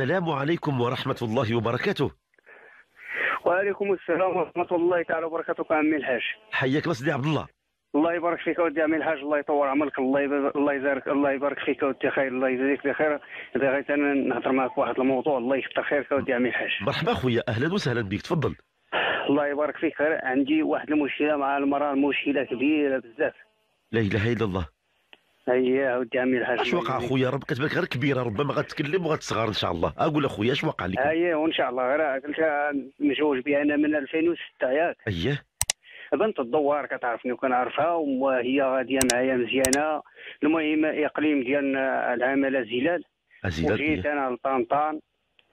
السلام عليكم ورحمة الله وبركاته وعليكم السلام ورحمة الله تعالى وبركاته عمي الحاج حياك الله سيدي عبد الله الله يبارك فيك اودي عمي الحاج الله يطول عمرك الله يبارك الله يبارك الله يبارك فيك اودي خير الله يجزيك بخير اذا غيت انا نهضر معك واحد الموضوع الله يكثر خيرك اودي عمي الحاج مرحبا خويا اهلا وسهلا بك تفضل الله يبارك فيك عندي واحد المشكله مع المراه المشكله كبيره بزاف لا اله الا الله هي عاوتاني الحاج اش وقع اخويا رب كتبان غير كبيره ربما غتكلم وغتصغر ان شاء الله اقول اخويا اش وقع لك اييه وان شاء الله غير قلت مزوج بها انا من 2006 ياك اييه بنت الدوار كتعرفني وكنعرفها وهي غاديه معايا مزيانه المهم اقليم ديال العمل زلال زلال وجيت انا لطنطان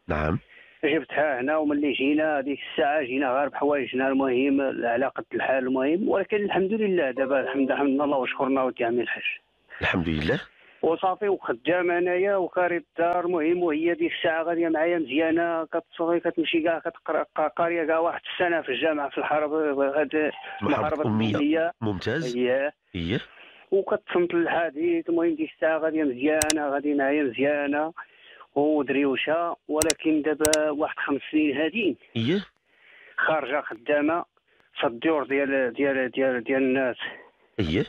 نعم جبتها هنا وملي جينا هذيك الساعه جينا غير بحوايجنا المهم على قد الحال المهم ولكن الحمد لله دابا الحمد لله الله وشكرنا وتعمل الحج الحمد لله وصافي وخدام انايا وكاري الدار المهم وهي ديك الساعه غاديه معايا مزيانه كتصوفي كتمشي كاع كتقرا قاريه كاع واحد السنه في الجامعه في الحرب الحرب المحاربه الاميه ممتاز هي هي وكتصنت للحديث المهم ديك الساعه غاديه مزيانه غادي معايا مزيانه ودريوشه ولكن دابا واحد خمس سنين هادين إيه؟ خارجه خدامه في الدور ديال ديال ديال ديال الناس إيه؟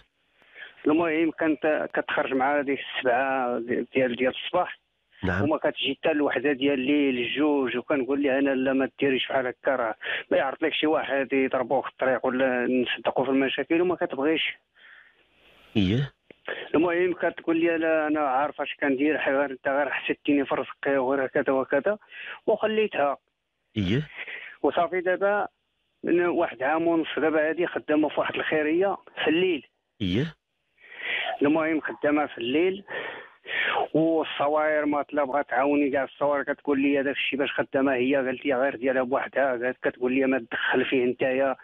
المهم كانت كتخرج مع هذيك السبعه ديال ديال الصباح نعم وما كتجي حتى الوحده ديال الليل الجوج وكنقول لها انا لا ما ديريش بحال هكا راه ما يعرف لك شي واحد يضربوه في الطريق ولا نصدقوا في المشاكل وما كتبغيش ايه المهم كتقول لي لا انا عارفه اش كندير غير انت غير حسدتيني في رزقي وغير كذا وكذا وخليتها ايه وصافي دابا من واحد عام ونص دابا هذه خدامه في واحد الخيريه في الليل ايه المهم خدامه في الليل والصواير ما طلع بغات تعاوني كاع الصواير كتقول لي داك الشيء باش خدامه هي قالت لي غير ديالها بوحدها قالت كتقول لي ما تدخل فيه نتايا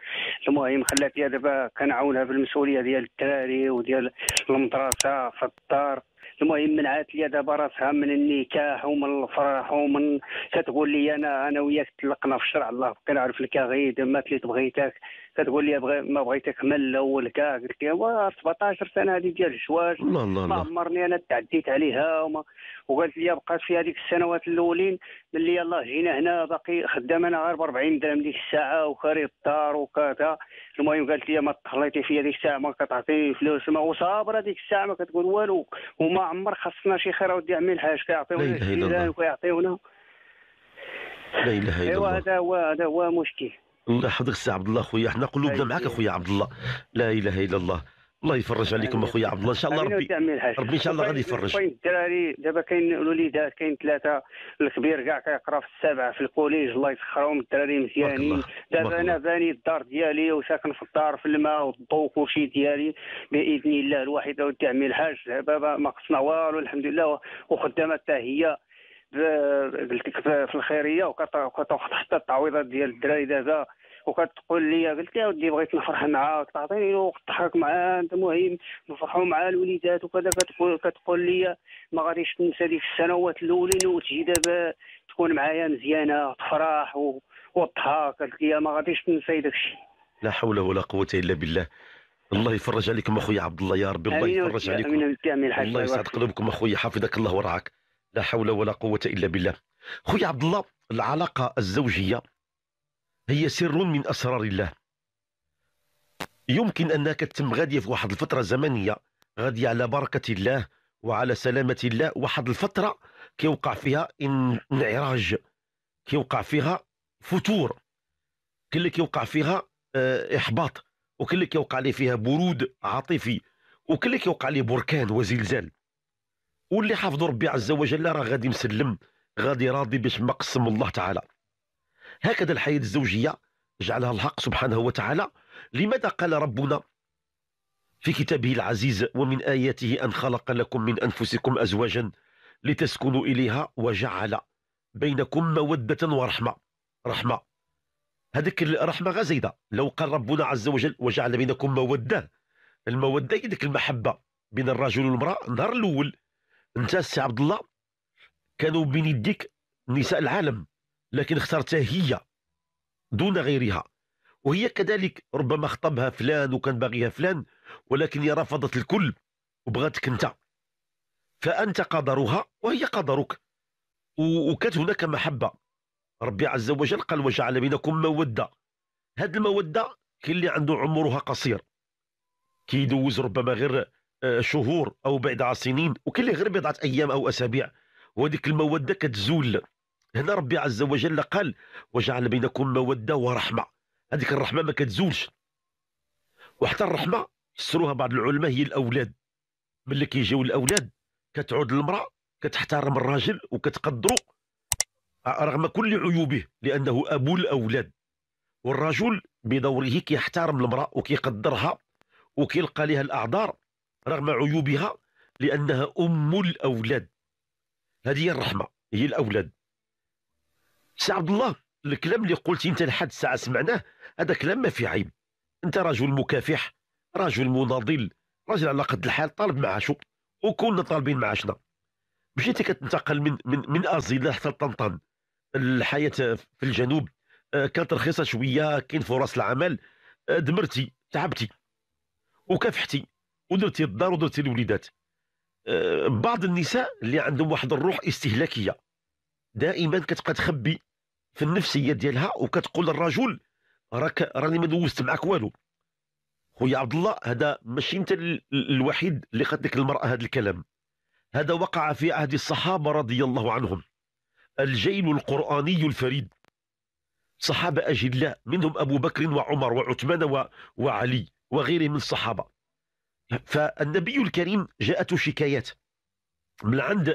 المهم خلاتني دابا كنعاونها بالمسؤوليه ديال الدراري وديال المدرسه في الدار المهم منعات لي دابا راسها من النكاح ومن الفرح ومن كتقول لي انا انا وياك تلقنا في الشرع الله كنعرف لك غير ما اللي تبغيتك كتقول لي بغي ما بغيتك من الاول كاع قلت لها 17 سنه هذه ديال الجواز ما عمرني انا تعديت عليها وما وقالت لي بقات في هذيك السنوات الاولين ملي يلاه جينا هنا باقي خدام انا غير ب 40 درهم ديك الساعه وكاري الدار وكذا المهم قالت لي ما تخليتي في هذيك الساعه ما كتعطي فلوس ما وصابره ديك الساعه ما كتقول والو وما عمر خصنا شي خير ودي عمي الحاج كيعطيونا الجيران وكيعطيونا لا اله الا أيوة، الله هذا هو هذا هو مشكل الله يحفظك السي عبد الله خويا حنا قلوبنا معاك اخويا عبد الله لا اله الا الله الله يفرج عليكم أيوة. اخويا عبد الله ان شاء الله ربي ربي ان شاء الله غادي يفرج كاين الدراري دابا كاين الوليدات كاين ثلاثه الكبير كاع كيقرا في السابعه في الكوليج الله يسخرهم الدراري مزيانين دابا انا باني الدار ديالي وساكن في الدار في الماء والضوء وشي ديالي باذن الله الواحد اودي عمي الحاج دابا ما خصنا والو الحمد لله وخدامه حتى هي قلت لك في الخيريه وكتاخذ حتى التعويضات ديال الدراري دابا وكتقول لي قلت يا ودي بغيت نفرح معاك تعطيني الوقت تحرك معاه انت مهم نفرحوا مع الوليدات وكذا كتقول كتقول لي ما غاديش تنسى ديك السنوات الاولين وتجي دابا تكون معايا مزيانه تفرح وتضحك قلت لي ما غاديش تنسى داك الشيء لا حول ولا قوه الا بالله الله يفرج عليكم اخويا عبد الله يا ربي الله يفرج عليكم الله يسعد قلوبكم اخويا حفظك الله ورعاك لا حول ولا قوة إلا بالله خويا عبد الله العلاقة الزوجية هي سر من أسرار الله يمكن أنك تتم غادية في واحد الفترة زمنية غادية على بركة الله وعلى سلامة الله واحد الفترة كيوقع فيها انعراج كيوقع فيها فتور كل اللي كيوقع فيها آه، إحباط وكل اللي كيوقع ليه فيها برود عاطفي وكل اللي كيوقع ليه بركان وزلزال واللي حافظ ربي عز وجل راه غادي مسلم غادي راضي باش ما قسم الله تعالى هكذا الحياة الزوجية جعلها الحق سبحانه وتعالى لماذا قال ربنا في كتابه العزيز ومن آياته أن خلق لكم من أنفسكم أزواجا لتسكنوا إليها وجعل بينكم مودة ورحمة رحمة هذيك الرحمة غا زايدة لو قال ربنا عز وجل وجعل بينكم مودة المودة هي المحبة بين الرجل والمرأة النهار الأول انت السي عبد الله كانوا بين يديك نساء العالم لكن اخترتها هي دون غيرها وهي كذلك ربما خطبها فلان وكان باغيها فلان ولكن هي رفضت الكل وبغاتك انت فانت قدرها وهي قدرك وكانت هناك محبه ربي عز وجل قال وجعل بينكم موده هذه الموده كاين اللي عنده عمرها قصير كيدوز ربما غير آه، شهور او بعدها سنين وكاين اللي غير بضعه ايام او اسابيع وهذيك الموده كتزول هنا ربي عز وجل قال وجعل بينكم موده ورحمه هذيك الرحمه ما كتزولش وحتى الرحمه فسروها بعض العلماء هي الاولاد ملي كيجيو الاولاد كتعود المراه كتحترم الراجل وكتقدرو رغم كل عيوبه لانه ابو الاولاد والرجل بدوره كيحترم المراه وكيقدرها وكيلقى لها الاعذار رغم عيوبها لأنها أم الأولاد هذه هي الرحمة هي الأولاد سي عبد الله الكلام اللي قلتي أنت لحد الساعة سمعناه هذا كلام ما في عيب أنت رجل مكافح رجل مناضل رجل على قد الحال طالب معاشو وكلنا طالبين معاشنا مشيتي كتنتقل من من من أرزيلا حتى لطنطان الحياة في الجنوب آه، كانت رخيصة شوية كاين فرص العمل آه، دمرتي تعبتي وكافحتي ودرتي الدار ودرتي الوليدات أه، بعض النساء اللي عندهم واحد الروح استهلاكيه دائما كتبقى تخبي في النفسيه ديالها وكتقول للرجل راك راني ما دوزت معاك والو خويا عبد الله هذا ماشي انت الوحيد اللي قالت لك المراه هذا الكلام هذا وقع في عهد الصحابه رضي الله عنهم الجيل القراني الفريد صحابه اجلاء منهم ابو بكر وعمر وعثمان وعلي وغيرهم من الصحابه فالنبي الكريم جاءته شكايات من عند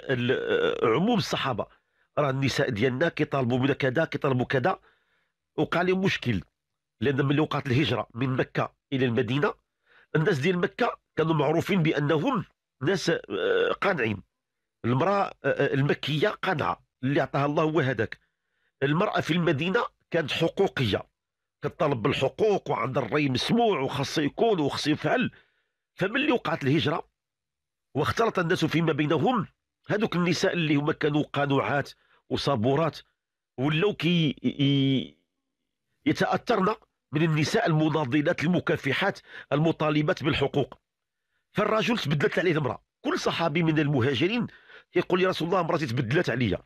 عموم الصحابه راه النساء ديالنا كيطالبوا منا كذا كيطالبوا كذا وقع لهم مشكل لان ملي وقعت الهجره من مكه الى المدينه الناس ديال مكه كانوا معروفين بانهم ناس آه، قانعين المراه آه، المكيه قانعه اللي عطاها الله هو هذاك المراه في المدينه كانت حقوقيه كتطالب بالحقوق وعند الري مسموع وخاصه يكون وخاصه يفعل فملي وقعت الهجره واختلط الناس فيما بينهم هذوك النساء اللي هما كانوا قانوعات وصبورات ولاو كي يتاثرن من النساء المناضلات المكافحات المطالبات بالحقوق فالرجل تبدلت عليه المراه كل صحابي من المهاجرين يقول يا رسول الله مراتي تبدلت عليا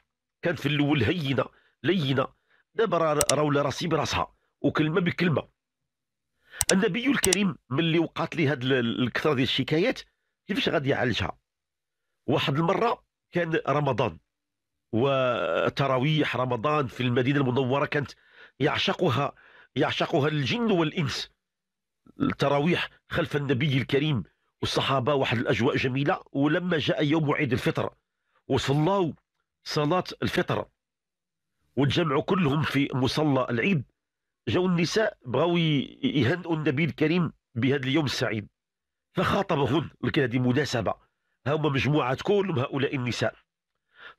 كانت في الاول هينه لينه دابا راه ولا راسي براسها وكلمه بكلمه النبي الكريم ملي وقعت لي هاد الكثره ديال الشكايات كيفاش غادي يعالجها واحد المره كان رمضان وتراويح رمضان في المدينه المنوره كانت يعشقها يعشقها الجن والانس التراويح خلف النبي الكريم والصحابه واحد الاجواء جميله ولما جاء يوم عيد الفطر وصلوا صلاه الفطر وتجمعوا كلهم في مصلى العيد جاو النساء بغاو يهنئوا النبي الكريم بهذا اليوم السعيد فخاطبهن لكن هذه مناسبة هما مجموعة كلهم هؤلاء النساء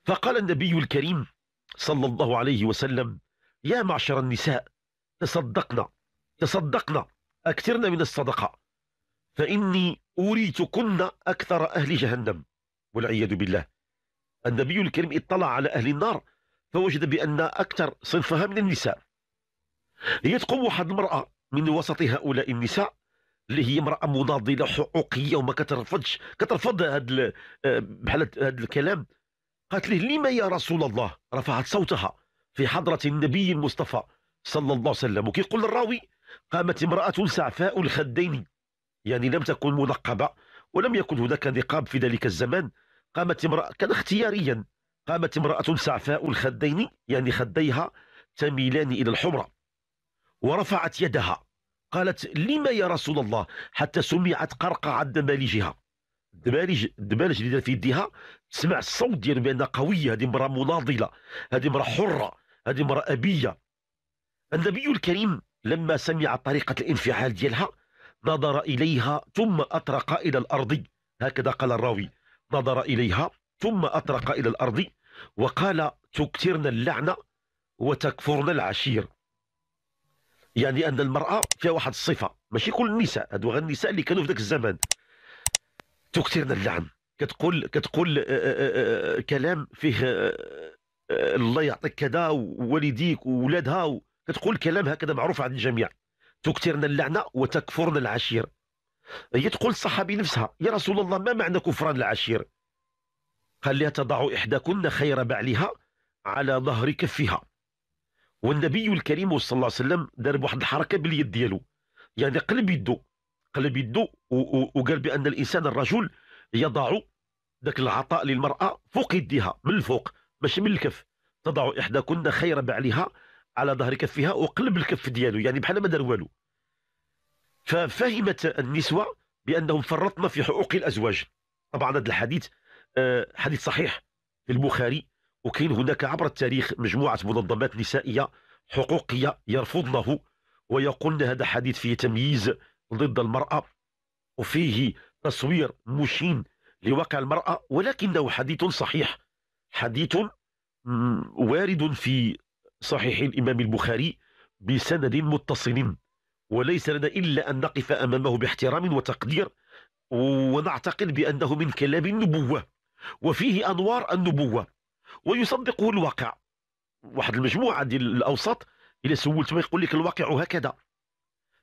فقال النبي الكريم صلى الله عليه وسلم يا معشر النساء تصدقنا تصدقنا أكثرنا من الصدقة فإني أريتكن أكثر أهل جهنم والعياذ بالله النبي الكريم اطلع على أهل النار فوجد بأن أكثر صنفها من النساء هي تقوم واحد المرأة من وسط هؤلاء النساء اللي هي امرأة مناضلة حقوقية وما كترفضش كترفض هذا آه، بحال هذا الكلام قالت له لما يا رسول الله رفعت صوتها في حضرة النبي المصطفى صلى الله عليه وسلم وكيقول الراوي قامت امرأة سعفاء الخدين يعني لم تكن منقبة ولم يكن هناك نقاب في ذلك الزمان قامت امرأة كان اختياريا قامت امرأة سعفاء الخدين يعني خديها تميلان إلى الحمرة ورفعت يدها قالت لما يا رسول الله حتى سمعت قرقعة دمالجها الدمالج الدمالج اللي في يديها تسمع الصوت ديال بانها قويه هذه امراه مناضله هذه امراه حره هذه امراه ابيه النبي الكريم لما سمع طريقه الانفعال ديالها نظر اليها ثم اطرق الى الارض هكذا قال الراوي نظر اليها ثم اطرق الى الارض وقال تكثرن اللعنه وتكفرن العشير يعني ان المراه فيها واحد الصفه ماشي كل النساء هادو غير النساء اللي كانوا في ذاك الزمان تكثرنا اللعن كتقول كتقول آآ آه، آآ آه، آه، كلام فيه الله يعطيك كذا ووالديك وولادها كتقول كلام هكذا معروف عند الجميع تكثرنا اللعنه وتكفرنا العشير هي تقول الصحابي نفسها يا رسول الله ما معنى كفران العشير قال لها تضع احداكن خير بعلها على ظهر كفها والنبي الكريم صلى الله عليه وسلم دار بواحد الحركه باليد ديالو يعني قلب يده قلب يده وقال بان الانسان الرجل يضع ذاك العطاء للمراه فوق يديها من الفوق ماشي من الكف تضع احداكن خير بعلها على ظهر كفها وقلب الكف ديالو يعني بحال ما دار والو ففهمت النسوه بانهم فرطنا في حقوق الازواج طبعا هذا الحديث آه، حديث صحيح في البخاري وكاين هناك عبر التاريخ مجموعة منظمات نسائية حقوقية يرفضنه ويقولن هذا حديث فيه تمييز ضد المرأة وفيه تصوير مشين لواقع المرأة ولكنه حديث صحيح حديث وارد في صحيح الإمام البخاري بسند متصل وليس لنا إلا أن نقف أمامه باحترام وتقدير ونعتقد بأنه من كلام النبوة وفيه أنوار النبوة ويصدقه الواقع واحد المجموعه ديال الاوساط الى سولت ما يقول لك الواقع هكذا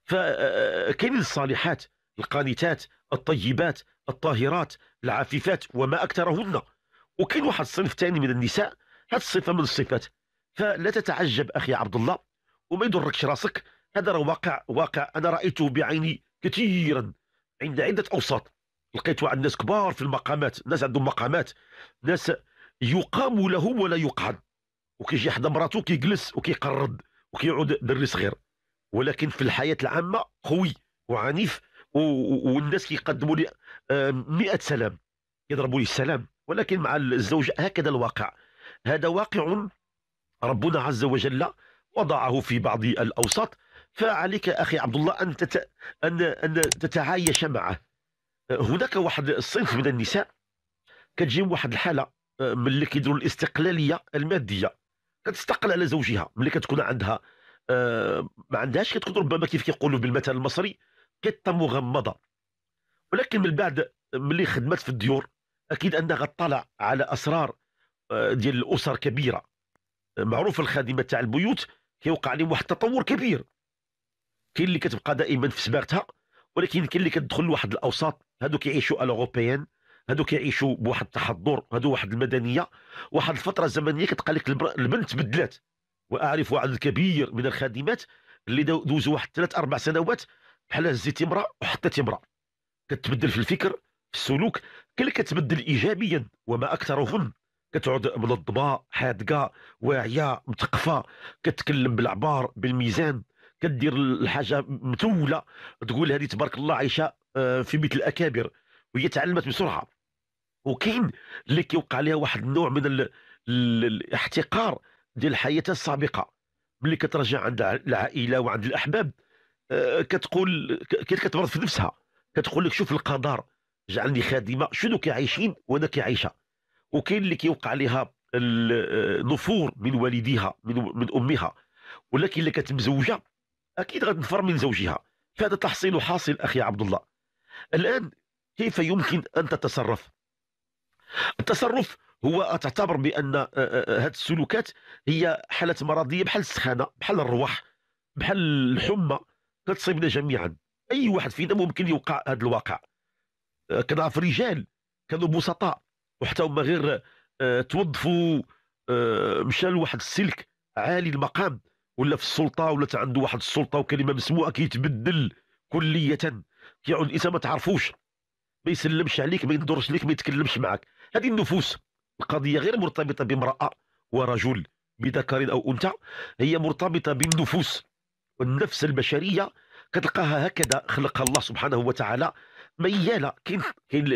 فكاين الصالحات القانتات الطيبات الطاهرات العفيفات وما اكثرهن وكاين واحد الصنف ثاني من النساء هذه الصفه من الصفات فلا تتعجب اخي عبد الله وما يضركش راسك هذا راه واقع واقع انا رايته بعيني كثيرا عند عده اوساط لقيت عند ناس كبار في المقامات ناس عندهم مقامات ناس يقام له ولا يقعد وكيجي حدا مراته كيجلس وكيقرد وكيعود دري صغير ولكن في الحياه العامه قوي وعنيف والناس كيقدموا لي 100 آه، سلام يضربوا لي السلام ولكن مع الزوج هكذا الواقع هذا واقع ربنا عز وجل وضعه في بعض الاوساط فعليك اخي عبد الله ان تت... ان ان تتعايش معه هناك واحد الصنف من النساء كتجيهم واحد الحاله ملي كيديروا الاستقلاليه الماديه كتستقل على زوجها ملي كتكون عندها آه، ما عندهاش كتكون ربما كيف كيقولوا بالمثل المصري قطه مغمضه ولكن من بعد ملي خدمت في الديور اكيد انها غطلع على اسرار آه، ديال الاسر كبيره معروف الخادمه تاع البيوت كيوقع عليهم واحد التطور كبير كاين اللي كتبقى دائما في سباقتها ولكن كاين اللي كتدخل لواحد الاوساط هادو كيعيشوا الاوروبيان هادو كيعيشوا بواحد التحضر هادو واحد المدنيه واحد الفتره زمنيه كتلقى لك البنت بدلات واعرف عدد الكبير من الخادمات اللي دوزوا واحد ثلاث اربع سنوات بحال هزيتي امراه وحطيتي امراه كتبدل في الفكر في السلوك كل كتبدل ايجابيا وما اكثرهم كتعود منظمه حادقه واعيه مثقفه كتكلم بالعبار بالميزان كدير الحاجه متوله تقول هذه تبارك الله عايشه آه، في بيت الاكابر وهي تعلمت بسرعه وكاين اللي كيوقع لها واحد النوع من ال... ال... الاحتقار ديال حياتها السابقه ملي كترجع عند العائله وعند الاحباب آه، كتقول كتمرض في نفسها كتقول لك شوف القدر جعلني خادمه شنو كيعيشين وانا كيعيشه وكاين اللي كيوقع لها النفور آه، من والديها من, من امها ولكن اللي كتمزوجه اكيد غتنفر من زوجها فهذا تحصيل حاصل اخي عبد الله الان كيف يمكن ان تتصرف التصرف هو تعتبر بان هذه آه، آه، آه، السلوكات هي حالات مرضيه بحال السخانه بحال الروح بحال الحمى كتصيبنا جميعا اي واحد فينا ممكن يوقع هذا الواقع كنعرف رجال كانوا بسطاء وحتى هما غير توظفوا مشى لواحد السلك عالي المقام ولا في السلطه ولا عنده واحد السلطه وكلمه مسموعه كيتبدل كليه كيعود الانسان ما تعرفوش ما يسلمش عليك ما يدورش لك ما يتكلمش معك هذه النفوس القضية غير مرتبطة بامرأة ورجل بذكر أو أنثى هي مرتبطة بالنفوس والنفس البشرية كتلقاها هكذا خلقها الله سبحانه وتعالى ميالة كاين كاين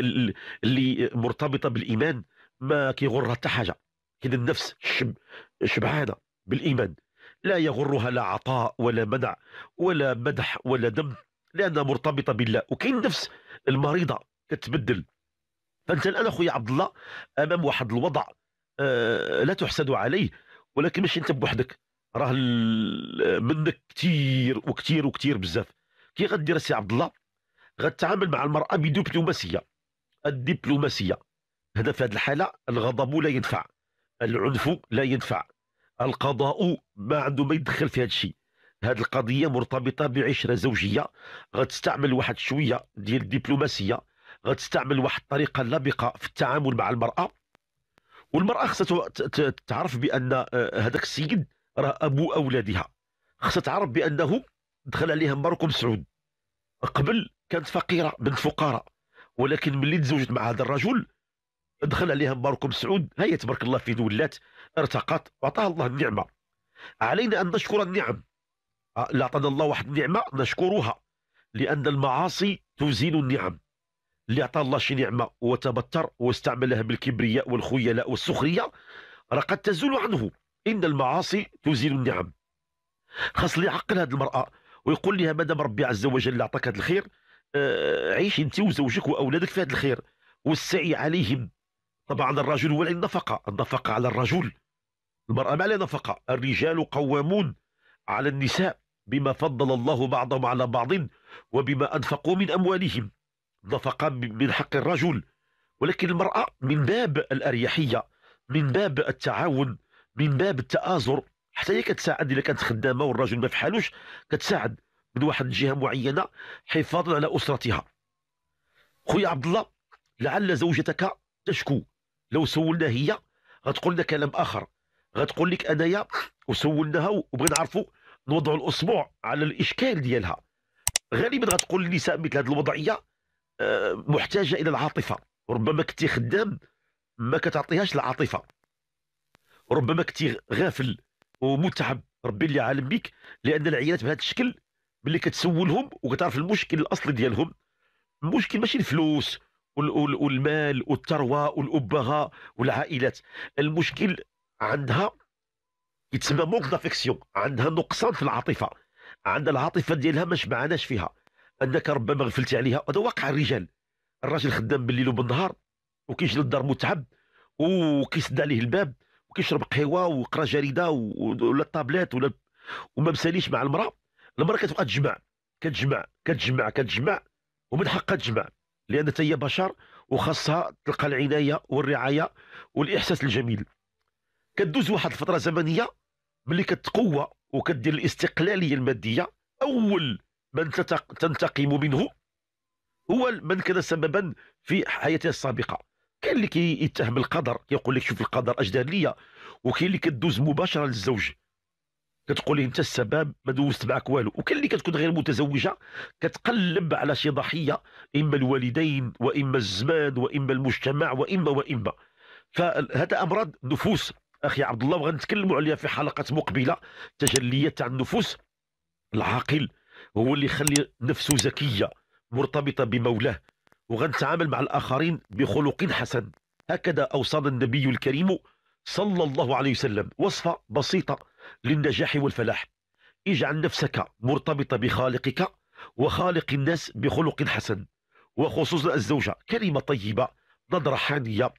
اللي مرتبطة بالإيمان ما كيغرها حتى حاجة كاين النفس الشب شبعانة بالإيمان لا يغرها لا عطاء ولا منع ولا مدح ولا دم لأنها مرتبطة بالله وكاين النفس المريضة كتبدل فانت الان اخويا عبد الله امام واحد الوضع آه، لا تحسد عليه ولكن ماشي انت بوحدك راه منك كثير وكثير وكثير بزاف كي غدير سي عبد الله غتعامل مع المراه بدبلوماسيه الدبلوماسيه هذا في هذه الحاله الغضب لا ينفع العنف لا ينفع القضاء ما عنده ما يدخل في هذا الشيء هذه القضيه مرتبطه بعشره زوجيه غتستعمل واحد شويه ديال الدبلوماسيه غتستعمل واحد الطريقه لبقه في التعامل مع المراه والمراه خصها تعرف بان آه، هذاك السيد راه ابو اولادها خصها تعرف بانه دخل عليها مركم سعود قبل كانت فقيره بنت فقراء ولكن ملي تزوجت مع هذا الرجل دخل عليها مباركم سعود هي تبارك الله في ولات ارتقت وعطاها الله النعمه علينا ان نشكر النعم آه، لا اعطانا الله واحد النعمه نشكرها لان المعاصي تزيل النعم اللي عطى الله شي نعمه وتبتر واستعملها بالكبرياء والخيلاء والسخريه راه قد تزول عنه ان المعاصي تزيل النعم خاص لي يعقل هذه المراه ويقول لها مادام ربي عز وجل عطاك هذا الخير آه عيش انت وزوجك واولادك في هذا الخير والسعي عليهم طبعا الرجل هو النفقه النفقه على الرجل المراه ما عليها نفقه الرجال قوامون على النساء بما فضل الله بعضهم على بعض وبما انفقوا من اموالهم نفقة من حق الرجل ولكن المرأة من باب الأريحية من باب التعاون من باب التآزر حتى هي كتساعد إذا كانت خدامة والرجل ما فحالوش كتساعد من واحد الجهة معينة حفاظا على أسرتها خويا عبد الله لعل زوجتك تشكو لو سولنا هي غتقول لنا كلام آخر غتقول لك أنايا وسولناها وبغينا نعرفوا نوضعوا الأصبع على الإشكال ديالها غالبا غتقول النساء مثل هذه الوضعية محتاجه الى العاطفه ربما كنتي خدام ما كتعطيهاش العاطفه ربما كنتي غافل ومتعب ربي اللي عالم بك لان العيالات بهذا الشكل ملي كتسولهم وكتعرف المشكل الاصلي ديالهم المشكل ماشي الفلوس والمال والثروه والابهه والعائلات المشكل عندها يتسمى مونك دافيكسيون عندها نقصان في العاطفه عندها العاطفه ديالها ما معناش فيها انك ربما غفلت عليها هذا واقع الرجال الراجل خدام بالليل وبالنهار وكيجي للدار متعب وكيسد عليه الباب وكيشرب قهوه ويقرا جريده ولا الطابلات ولا وما مساليش مع المراه المراه كتبقى تجمع كتجمع كتجمع كتجمع ومن حقها تجمع لان هي بشر وخاصها تلقى العنايه والرعايه والاحساس الجميل كدوز واحد الفتره زمنيه ملي كتقوى وكدير الاستقلاليه الماديه اول من تنتقم منه هو من كان سببا في حياتها السابقه كاين اللي كيتهم القدر كيقول لك شوف القدر اش دار ليا وكاين اللي كدوز مباشره للزوج كتقول انت السبب ما دوزت معك والو وكاين اللي كتكون غير متزوجه كتقلب على شي ضحيه اما الوالدين واما الزمان واما المجتمع واما واما فهذا امراض نفوس اخي عبد الله وغنتكلموا عليها في حلقات مقبله تجليات تاع النفوس العاقل هو اللي يخلي نفسه زكيه مرتبطة بمولاه وغنتعامل مع الآخرين بخلق حسن هكذا أوصانا النبي الكريم صلى الله عليه وسلم وصفة بسيطة للنجاح والفلاح اجعل نفسك مرتبطة بخالقك وخالق الناس بخلق حسن وخصوصا الزوجة كلمة طيبة نظرة حانية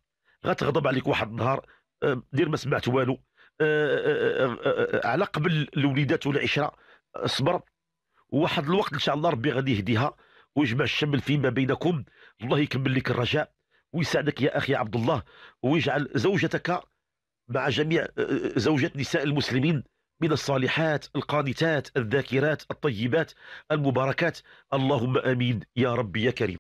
غتغضب عليك واحد النهار آه، دير ما سمعت والو آه، آه، على قبل الوليدات والعشرة اصبر وواحد الوقت ان شاء الله ربي غادي يهديها ويجمع الشمل فيما بينكم الله يكمل لك الرجاء ويساعدك يا اخي عبد الله ويجعل زوجتك مع جميع آه، آه، زوجات نساء المسلمين من الصالحات القانتات الذاكرات الطيبات المباركات اللهم امين يا ربي يا كريم